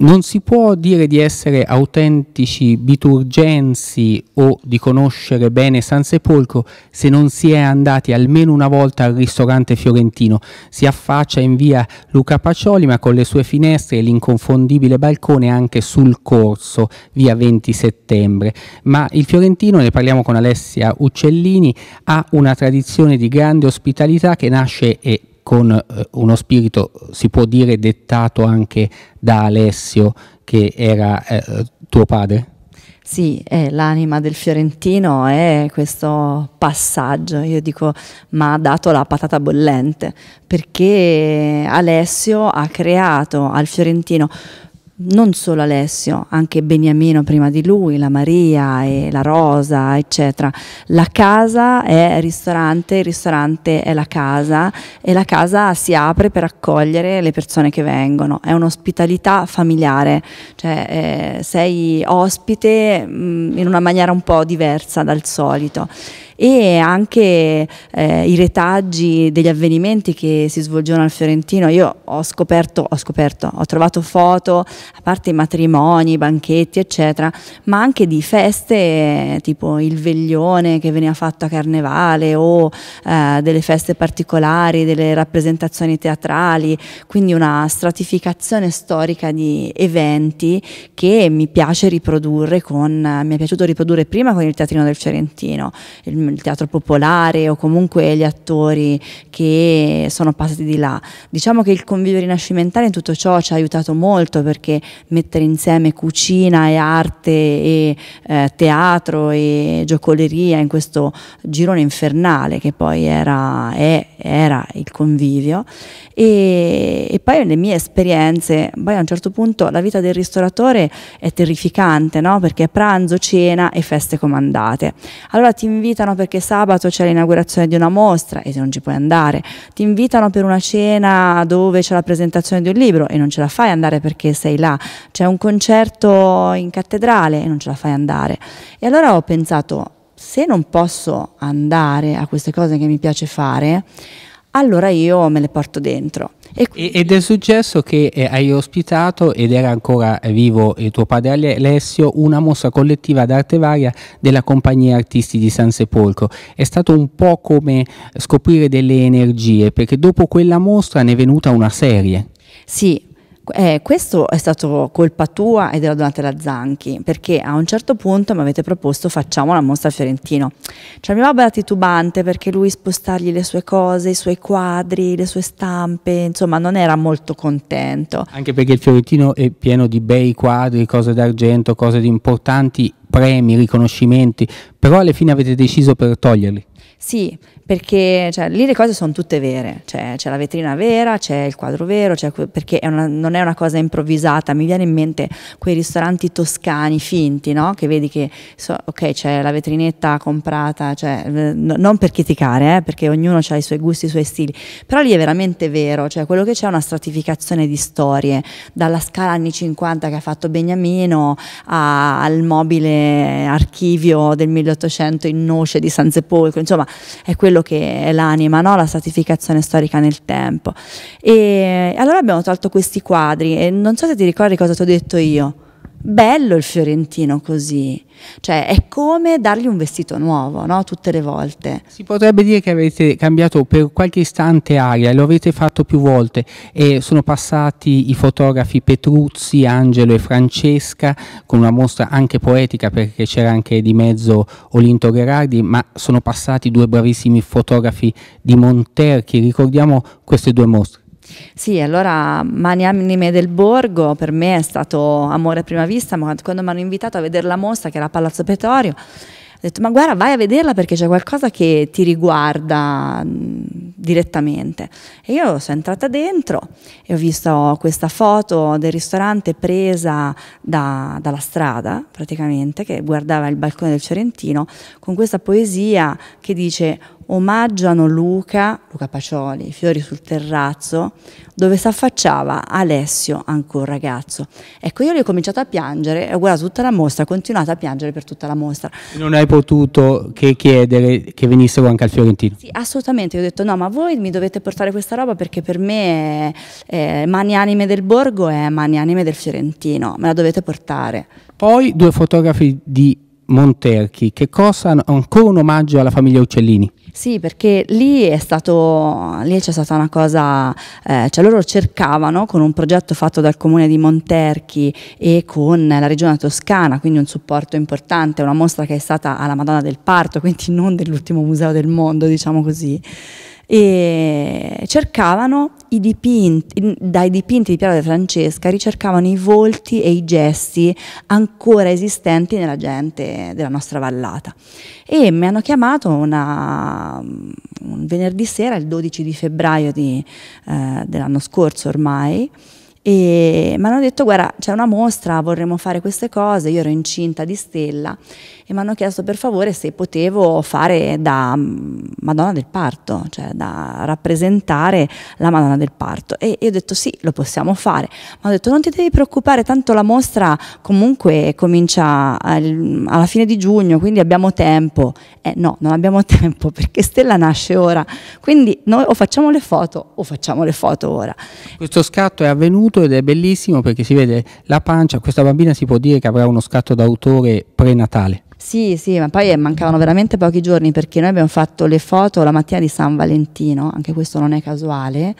non si può dire di essere autentici biturgensi o di conoscere bene San Sepolcro se non si è andati almeno una volta al ristorante fiorentino. Si affaccia in via Luca Pacioli, ma con le sue finestre e l'inconfondibile balcone anche sul corso, via 20 settembre. Ma il fiorentino, ne parliamo con Alessia Uccellini, ha una tradizione di grande ospitalità che nasce e con eh, uno spirito, si può dire, dettato anche da Alessio, che era eh, tuo padre? Sì, eh, l'anima del fiorentino è questo passaggio, io dico, ma ha dato la patata bollente, perché Alessio ha creato al fiorentino non solo Alessio, anche Beniamino prima di lui, la Maria e la Rosa, eccetera. La casa è il ristorante, il ristorante è la casa e la casa si apre per accogliere le persone che vengono. È un'ospitalità familiare, cioè eh, sei ospite mh, mm, in una maniera un po' diversa dal solito e anche eh, i retaggi degli avvenimenti che si svolgevano al Fiorentino. Io ho scoperto, ho scoperto, ho trovato foto, a parte i matrimoni, i banchetti, eccetera, ma anche di feste tipo il veglione che veniva fatto a carnevale o eh, delle feste particolari, delle rappresentazioni teatrali, quindi una stratificazione storica di eventi che mi piace riprodurre con, mi è piaciuto riprodurre prima con il Teatrino del Fiorentino, il il teatro popolare o comunque gli attori che sono passati di là. Diciamo che il convivio rinascimentale in tutto ciò ci ha aiutato molto perché mettere insieme cucina e arte e eh, teatro e giocoleria in questo girone infernale che poi era, è, era il convivio e, e, poi le mie esperienze, poi a un certo punto la vita del ristoratore è terrificante no? perché è pranzo, cena e feste comandate. Allora ti invitano perché sabato c'è l'inaugurazione di una mostra e se non ci puoi andare, ti invitano per una cena dove c'è la presentazione di un libro e non ce la fai andare perché sei là, c'è un concerto in cattedrale e non ce la fai andare. E allora ho pensato, se non posso andare a queste cose che mi piace fare, allora io me le porto dentro. Quindi... Ed è successo che eh, hai ospitato, ed era ancora vivo il tuo padre Alessio, una mostra collettiva d'arte varia della Compagnia Artisti di San Sepolcro. È stato un po' come scoprire delle energie, perché dopo quella mostra ne è venuta una serie. Sì, eh, questo è stato colpa tua e della Donatella Zanchi, perché a un certo punto mi avete proposto facciamo la mostra a Fiorentino. Cioè mio babbo era titubante perché lui spostargli le sue cose, i suoi quadri, le sue stampe, insomma non era molto contento. Anche perché il Fiorentino è pieno di bei quadri, cose d'argento, cose di importanti premi, riconoscimenti, però alla fine avete deciso per toglierli. Sì, perché cioè, lì le cose sono tutte vere, cioè, c'è la vetrina vera, c'è il quadro vero, cioè, perché è una, non è una cosa improvvisata, mi viene in mente quei ristoranti toscani finti, no? che vedi che so, okay, c'è la vetrinetta comprata, cioè, eh, no, non per criticare, eh, perché ognuno ha i suoi gusti, i suoi stili, però lì è veramente vero, cioè, quello che c'è è una stratificazione di storie, dalla scala anni 50 che ha fatto Beniamino a, al mobile archivio del 1800 in noce di San Sepolcro, insomma è quello che è l'anima, no? la stratificazione storica nel tempo. E allora abbiamo tolto questi quadri e non so se ti ricordi cosa ti ho detto io. Bello il fiorentino così, cioè è come dargli un vestito nuovo, no? Tutte le volte. Si potrebbe dire che avete cambiato per qualche istante aria, lo avete fatto più volte e sono passati i fotografi Petruzzi, Angelo e Francesca con una mostra anche poetica perché c'era anche di mezzo Olinto Gherardi, ma sono passati due bravissimi fotografi di Monterchi, ricordiamo queste due mostre. Sì, allora Mani Anime del Borgo per me è stato amore a prima vista, ma quando mi hanno invitato a vedere la mostra che era a Palazzo Petorio, ho detto ma guarda vai a vederla perché c'è qualcosa che ti riguarda direttamente. E io sono entrata dentro e ho visto questa foto del ristorante presa da, dalla strada praticamente, che guardava il balcone del Fiorentino, con questa poesia che dice omaggiano Luca, Luca Pacioli, Fiori sul terrazzo, dove si affacciava Alessio, ancora un ragazzo. Ecco, io lì ho cominciato a piangere e ho guardato tutta la mostra, ho continuato a piangere per tutta la mostra. Non hai potuto che chiedere che venissero anche al Fiorentino? Sì, assolutamente, io ho detto no, ma voi mi dovete portare questa roba perché per me è, eh, è eh, Mani Anime del Borgo è Mani Anime del Fiorentino, me la dovete portare. Poi due fotografi di Monterchi, che cosa ancora un omaggio alla famiglia Uccellini? Sì, perché lì è stato, lì c'è stata una cosa, eh, cioè loro cercavano con un progetto fatto dal comune di Monterchi e con la regione toscana, quindi un supporto importante, una mostra che è stata alla Madonna del Parto, quindi non dell'ultimo museo del mondo, diciamo così e cercavano i dipinti, dai dipinti di Piero De Francesca, ricercavano i volti e i gesti ancora esistenti nella gente della nostra vallata. E mi hanno chiamato una, un venerdì sera, il 12 di febbraio di, eh, dell'anno scorso ormai, e mi hanno detto guarda c'è una mostra, vorremmo fare queste cose, io ero incinta di Stella e mi hanno chiesto per favore se potevo fare da mm, Madonna del Parto, cioè da rappresentare la Madonna del Parto e io ho detto sì, lo possiamo fare, ma hanno detto non ti devi preoccupare, tanto la mostra comunque comincia al, alla fine di giugno, quindi abbiamo tempo, eh no, non abbiamo tempo perché Stella nasce ora, quindi noi o facciamo le foto o facciamo le foto ora. Questo scatto è avvenuto scatto ed è bellissimo perché si vede la pancia, questa bambina si può dire che avrà uno scatto d'autore prenatale. Sì, sì, ma poi eh, mancavano veramente pochi giorni perché noi abbiamo fatto le foto la mattina di San Valentino, anche questo non è casuale,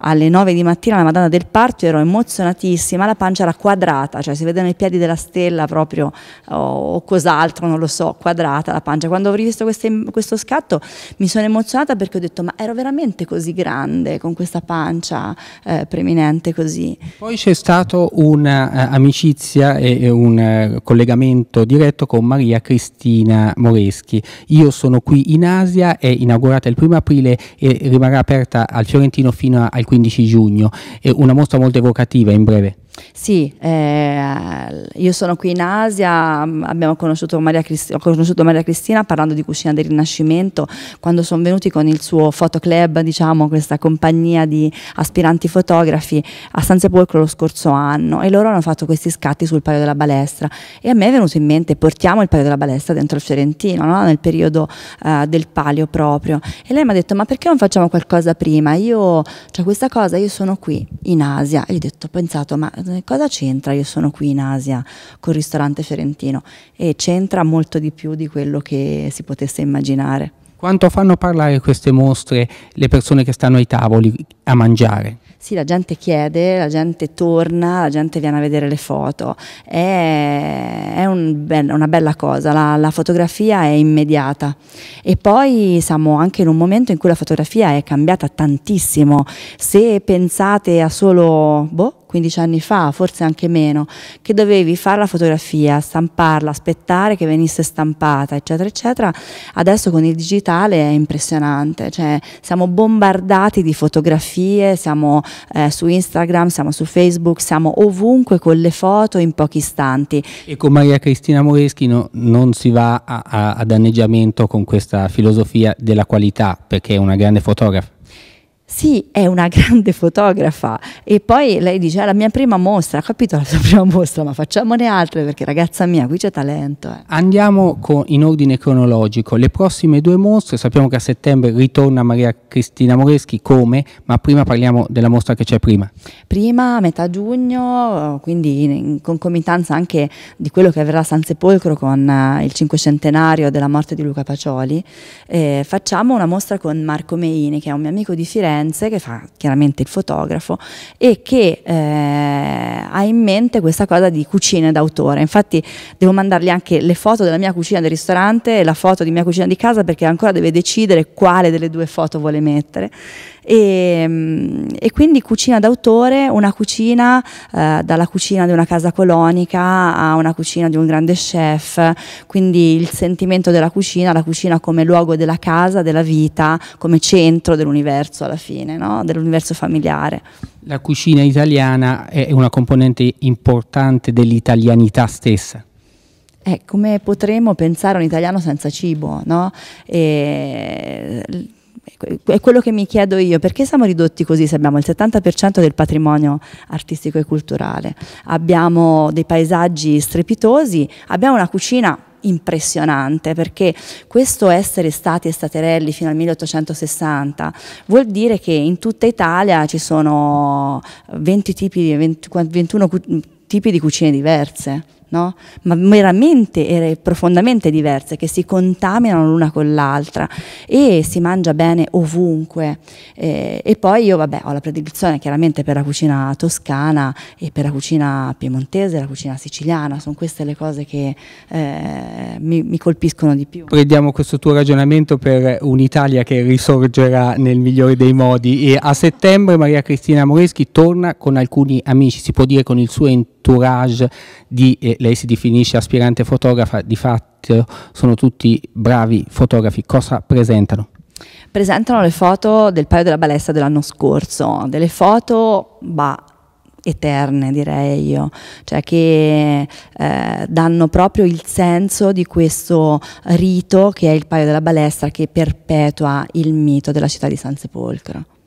alle 9 di mattina alla Madonna del Parto, ero emozionatissima, la pancia era quadrata, cioè si vedono i piedi della stella proprio o, o cos'altro, non lo so, quadrata la pancia. Quando ho rivisto queste, questo scatto mi sono emozionata perché ho detto ma ero veramente così grande con questa pancia eh, preminente così. Poi c'è stato un'amicizia eh, uh, e, e un uh, collegamento diretto con Maria Cristina Moreschi. Io sono qui in Asia, è inaugurata il primo aprile e rimarrà aperta al Fiorentino fino al 15 giugno, È una mostra molto evocativa in breve. Sì, eh, io sono qui in Asia, abbiamo conosciuto Maria, Crist ho conosciuto Maria Cristina parlando di cucina del Rinascimento, quando sono venuti con il suo fotoclub, diciamo, questa compagnia di aspiranti fotografi a San Sepolcro lo scorso anno e loro hanno fatto questi scatti sul Paio della Balestra e a me è venuto in mente portiamo il Paio della Balestra dentro il Fiorentino, no? nel periodo eh, del palio proprio. E lei mi ha detto ma perché non facciamo qualcosa prima? Io, cioè questa cosa, io sono qui in Asia e gli ho detto, ho pensato ma cosa c'entra io sono qui in Asia col ristorante fiorentino? E c'entra molto di più di quello che si potesse immaginare. Quanto fanno parlare queste mostre le persone che stanno ai tavoli a mangiare? Sì, la gente chiede, la gente torna, la gente viene a vedere le foto. È, è un bel, una bella cosa, la, la, fotografia è immediata. E poi siamo anche in un momento in cui la fotografia è cambiata tantissimo. Se pensate a solo boh, 15 anni fa, forse anche meno, che dovevi fare la fotografia, stamparla, aspettare che venisse stampata, eccetera, eccetera, adesso con il digitale è impressionante, cioè siamo bombardati di fotografie, siamo eh, su Instagram, siamo su Facebook, siamo ovunque con le foto in pochi istanti. E con Maria Cristina Moreschi no, non si va a, a, a danneggiamento con questa filosofia della qualità, perché è una grande fotografa. Sì, è una grande fotografa e poi lei dice, è la mia prima mostra, Ha capito la sua prima mostra, ma facciamone altre perché ragazza mia, qui c'è talento. Eh. Andiamo con, in ordine cronologico, le prossime due mostre, sappiamo che a settembre ritorna Maria Cristina Moreschi, come? Ma prima parliamo della mostra che c'è prima. Prima, a metà giugno, quindi in concomitanza anche di quello che avverrà a San Sepolcro con eh, il cinquecentenario della morte di Luca Pacioli, eh, facciamo una mostra con Marco Meini, che è un mio amico di Firenze, consulenze che fa chiaramente il fotografo e che eh, ha in mente questa cosa di cucina d'autore. Infatti devo mandargli anche le foto della mia cucina del ristorante e la foto di mia cucina di casa perché ancora deve decidere quale delle due foto vuole mettere. E, ehm, e quindi cucina d'autore, una cucina eh, dalla cucina di una casa colonica a una cucina di un grande chef, quindi il sentimento della cucina, la cucina come luogo della casa, della vita, come centro dell'universo alla fine, no? dell'universo familiare. La cucina italiana è una componente importante dell'italianità stessa. Eh, come potremmo pensare a un italiano senza cibo? No? E è quello che mi chiedo io, perché siamo ridotti così se abbiamo il 70% del patrimonio artistico e culturale, abbiamo dei paesaggi strepitosi, abbiamo una cucina impressionante perché questo essere stati e staterelli fino al 1860 vuol dire che in tutta Italia ci sono 20 tipi, 20, 21 tipi di cucine diverse no? ma veramente e profondamente diverse, che si contaminano l'una con l'altra e si mangia bene ovunque. Eh, e poi io vabbè, ho la predilezione chiaramente per la cucina toscana e per la cucina piemontese, la cucina siciliana, sono queste le cose che eh, mi, mi colpiscono di più. Prendiamo questo tuo ragionamento per un'Italia che risorgerà nel migliore dei modi e a settembre Maria Cristina Moreschi torna con alcuni amici, si può dire con il suo entourage di eh, lei si definisce aspirante fotografa, di fatto sono tutti bravi fotografi, cosa presentano? Presentano le foto del paio della balestra dell'anno scorso, delle foto bah, eterne direi io, cioè che eh, danno proprio il senso di questo rito che è il paio della balestra che perpetua il mito della città di San Sepolcro.